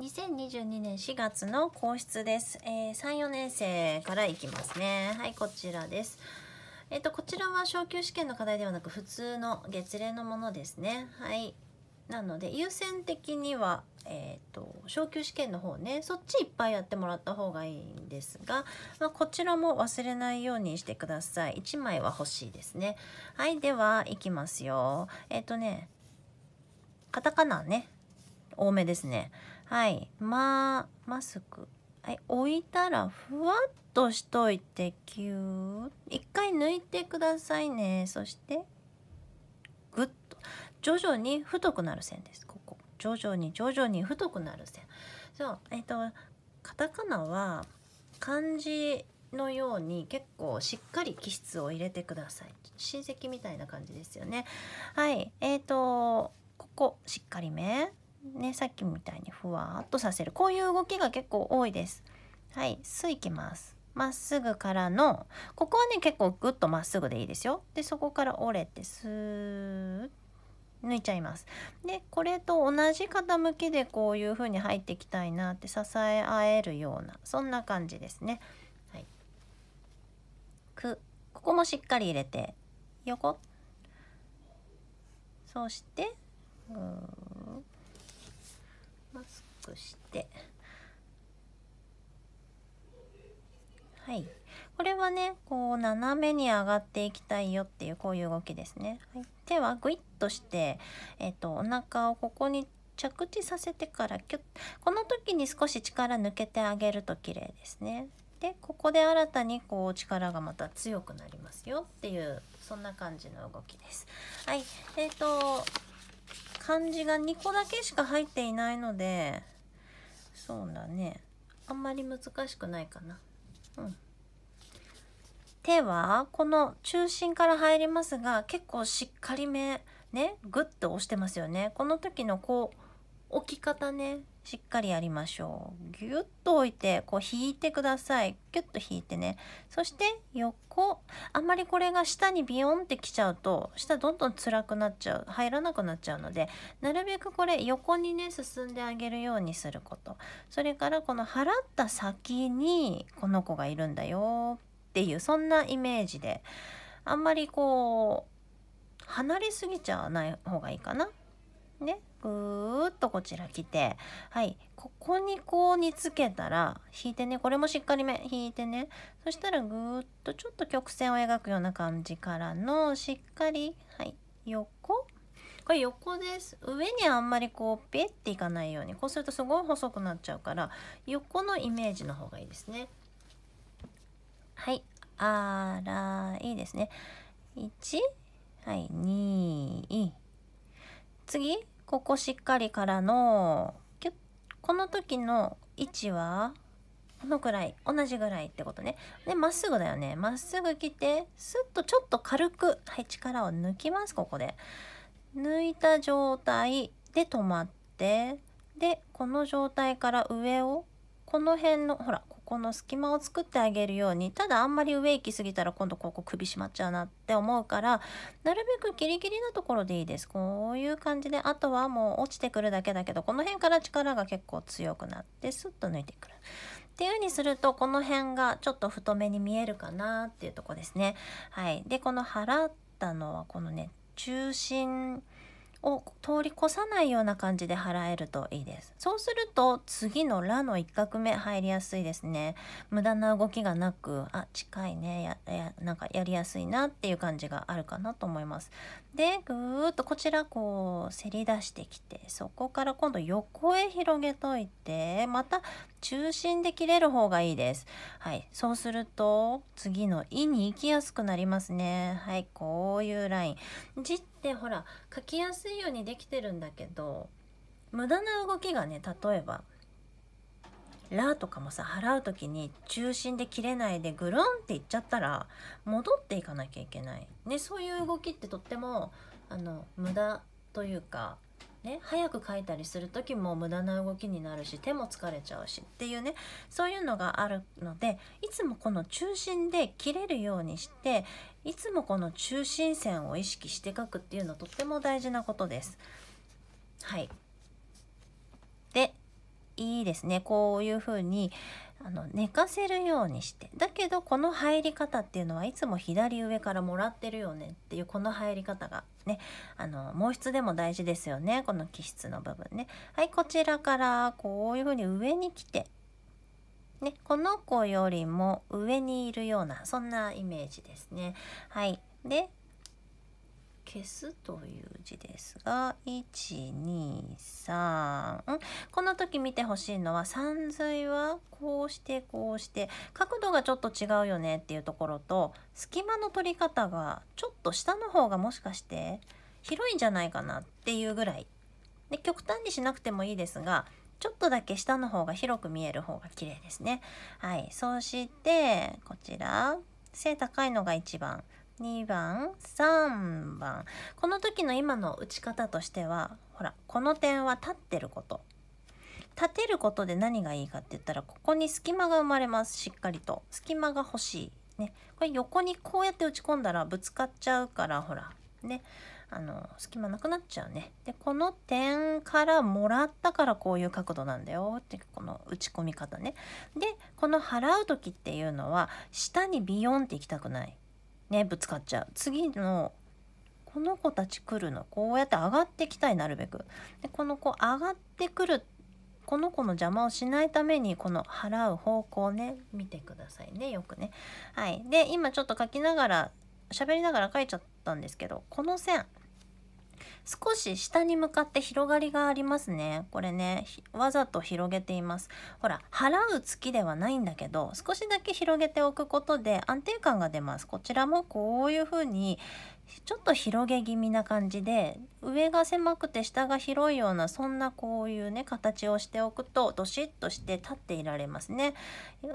2022年4月の皇室です。えー、3、4年生からいきますね。はい、こちらです。えっ、ー、と、こちらは昇級試験の課題ではなく、普通の月齢のものですね。はい。なので、優先的には、えっ、ー、と、昇級試験の方ね、そっちいっぱいやってもらった方がいいんですが、まあ、こちらも忘れないようにしてください。1枚は欲しいですね。はい、では、いきますよ。えっ、とね、カタカナね、多めですね。はい、ま、マスク。はい、置いたらふわっとしといてキュー一回抜いてくださいねそしてぐっと徐々に太くなる線ですここ徐々に徐々に太くなる線そうえっ、とカタカナは漢字のように結構しっかり気質を入れてください親戚みたいな感じですよねはいえっとここしっかりめね、さっきみたいにふわーっとさせるこういう動きが結構多いです。はい、吸いきます。まっすぐからのここはね結構ぐっとまっすぐでいいですよ。でそこから折れてスーッ抜いちゃいます。でこれと同じ傾きでこういう風に入っていきたいなって支え合えるようなそんな感じですね。はい、くここもしっかり入れて横そしてぐーマスクしてはいこれはねこう斜めに上がっていきたいよっていうこういう動きですね、はい、手はグイッとして、えっと、お腹をここに着地させてからキュッこの時に少し力抜けてあげると綺麗ですねでここで新たにこう力がまた強くなりますよっていうそんな感じの動きです。はい、えっ、ー、と漢字が2個だけしか入っていないのでそうだねあんまり難しくないかな。うん、手はこの中心から入りますが結構しっかりめねグッと押してますよね。この時のこう置き方ねしっかりやりましょうギュッと置いてこう引いてくださいギュッと引いてねそして横あんまりこれが下にビヨンってきちゃうと下どんどん辛くなっちゃう入らなくなっちゃうのでなるべくこれ横にね進んであげるようにすることそれからこの払った先にこの子がいるんだよっていうそんなイメージであんまりこう離れすぎちゃわない方がいいかなねぐーっとこちら来てはいここにこう煮つけたら引いてねこれもしっかりめ引いてねそしたらぐーっとちょっと曲線を描くような感じからのしっかりはい横これ横です上にあんまりこうピッていかないようにこうするとすごい細くなっちゃうから横のイメージの方がいいですねはいあらいいですね1はい2次ここしっかりからのキュッこの時の位置はこのくらい同じぐらいってことねでまっすぐだよねまっすぐ来てスッとちょっと軽く、はい、力を抜きますここで抜いた状態で止まってでこの状態から上をこの辺のほらここの隙間を作ってあげるようにただあんまり上行き過ぎたら今度ここ首締まっちゃうなって思うからなるべくギリギリのところでいいですこういう感じであとはもう落ちてくるだけだけどこの辺から力が結構強くなってスッと抜いてくる。っていう風にするとこの辺がちょっと太めに見えるかなっていうとこですね。はい、でこの払ったのはこのね中心。を通り越さないような感じで払えるといいです。そうすると次のラの一画目入りやすいですね。無駄な動きがなく、あ、近いね、や、やなんかやりやすいなっていう感じがあるかなと思います。で、ぐーっとこちらこうせり出してきて、そこから今度横へ広げといて、また中心で切れる方がいいです。はい。そうすると次の「い」に行きやすくなりますね。はい。こういうライン。実でほら書きやすいようにできてるんだけど無駄な動きがね例えば「ラ」とかもさ払う時に中心で切れないでぐるんっていっちゃったら戻っていかなきゃいけない、ね、そういう動きってとってもあの無駄というかね、早く書いたりする時も無駄な動きになるし手も疲れちゃうしっていうねそういうのがあるのでいつもこの中心で切れるようにしていつもこの中心線を意識して書くっていうのとっても大事なことです。はい、でいいですねこういうふうにあの寝かせるようにしてだけどこの入り方っていうのはいつも左上からもらってるよねっていうこの入り方がねあの毛筆でも大事ですよねこの気質の部分ねはいこちらからこういうふうに上に来てね、この子よりも上にいるようなそんなイメージですね。はい、で消すという字ですが123この時見てほしいのは三髄はこうしてこうして角度がちょっと違うよねっていうところと隙間の取り方がちょっと下の方がもしかして広いんじゃないかなっていうぐらいで極端にしなくてもいいですがちょっとだけ下の方が広く見える方が綺麗ですね。はい、そしてこちら背高いのが1番2番3番この時の今の打ち方としてはほらこの点は立ってること立てることで何がいいかって言ったらここに隙間が生まれますしっかりと隙間が欲しいねこれ横にこうやって打ち込んだらぶつかっちゃうからほらねあの隙間なくなっちゃうねでこの点からもらったからこういう角度なんだよってこの打ち込み方ねでこの払う時っていうのは下にビヨンっていきたくないねぶつかっちゃう次のこの子たち来るのこうやって上がってきたいなるべくでこの子上がってくるこの子の邪魔をしないためにこの払う方向ね見てくださいねよくねはいで今ちょっと書きながら喋りながら書いちゃったんですけどこの線少し下に向かって広がりがありますねこれねわざと広げていますほら払う月ではないんだけど少しだけ広げておくことで安定感が出ますこちらもこういう風にちょっと広げ気味な感じで上が狭くて下が広いようなそんなこういうね形をしておくとどしっとして立っていられますね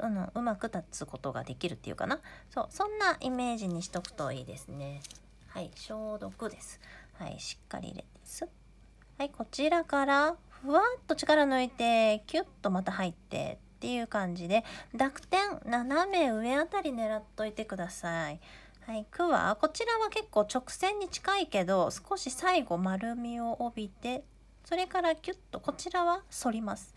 あのうまく立つことができるっていうかなそうそんなイメージにしとくといいですねはい消毒ですはいしっかり入れてはいこちらからふわっと力抜いてキュッとまた入ってっていう感じで濁点斜め上あたり狙っといてください。はい、くわこちらは結構直線に近いけど少し最後丸みを帯びてそれからキュッとこちらは反ります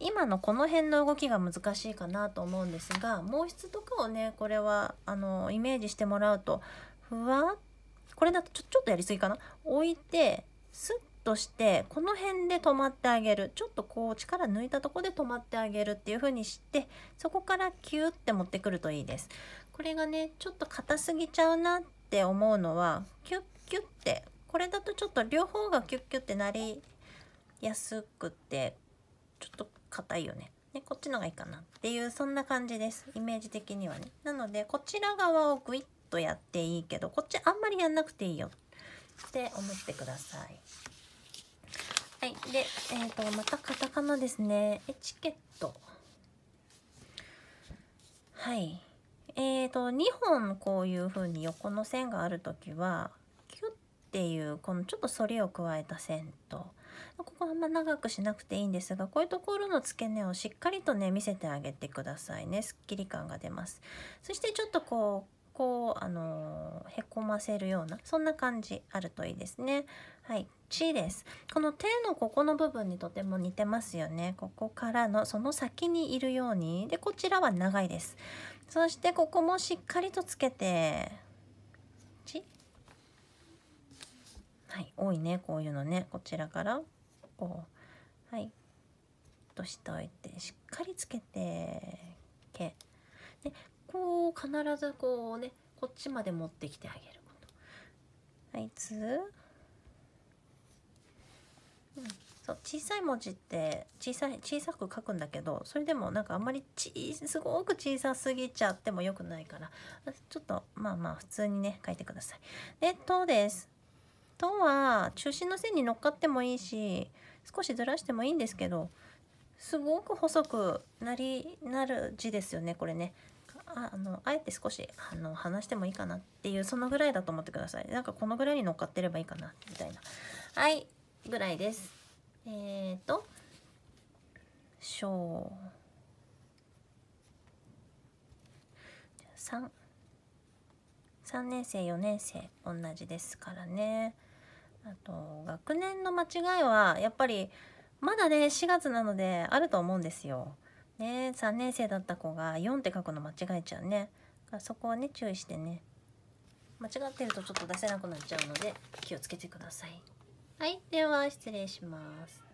今のこの辺の動きが難しいかなと思うんですが毛筆とかをねこれはあのイメージしてもらうとふわっこれだとちょちょっとやりすぎかな置いてスッとしてこの辺で止まってあげるちょっとこう力抜いたとこで止まってあげるっていう風にしてそこからキューって持ってくるといいですこれがねちょっと硬すぎちゃうなって思うのはキュッキュッてこれだとちょっと両方がキュッキュッてなりやすくてちょっと硬いよねね、こっちのがいいかなっていうそんな感じですイメージ的にはねなのでこちら側をグイッとやっていいけどこっちあんまりやんなくていいよって思ってください。はい。で、えっ、ー、と、またカタカナですね。エチケット。はい。えー、と、2本こういう風に横の線がある時は、キュッっていう、このちょっと反りを加えた線と、ここあんま長くしなくていいんですが、こういうところの付け根をしっかりとね、見せてあげてくださいね。すっきり感が出ます。そしてちょっとこう、こうあのへこませるようなそんな感じあるといいですね。はい、地ですこの手のここの部分にとても似てますよねここからのその先にいるようにでこちらは長いですそしてここもしっかりとつけて地はい多いねこういうのねこちらからこうはいとしておいてしっかりつけてけ」でこう必ずこうねこっちまで持ってきてあげることあいつ、うん、そう小さい文字って小さい小さく書くんだけどそれでもなんかあんまりちすごく小さすぎちゃってもよくないからちょっとまあまあ普通にね書いてください。で「と」です。「と」は中心の線に乗っかってもいいし少しずらしてもいいんですけどすごく細くなりなる字ですよねこれねああのあえて少しあの話してもいいかなっていうそのぐらいだと思ってくださいなんかこのぐらいに乗っかってればいいかなみたいなはいぐらいですえっ、ー、と小3 3年生4年生同じですからねあと学年の間違いはやっぱりまだね4月なのであると思うんですよね3年生だった子が4って書くの間違えちゃうねそこはね注意してね間違ってるとちょっと出せなくなっちゃうので気をつけてくださいはいでは失礼します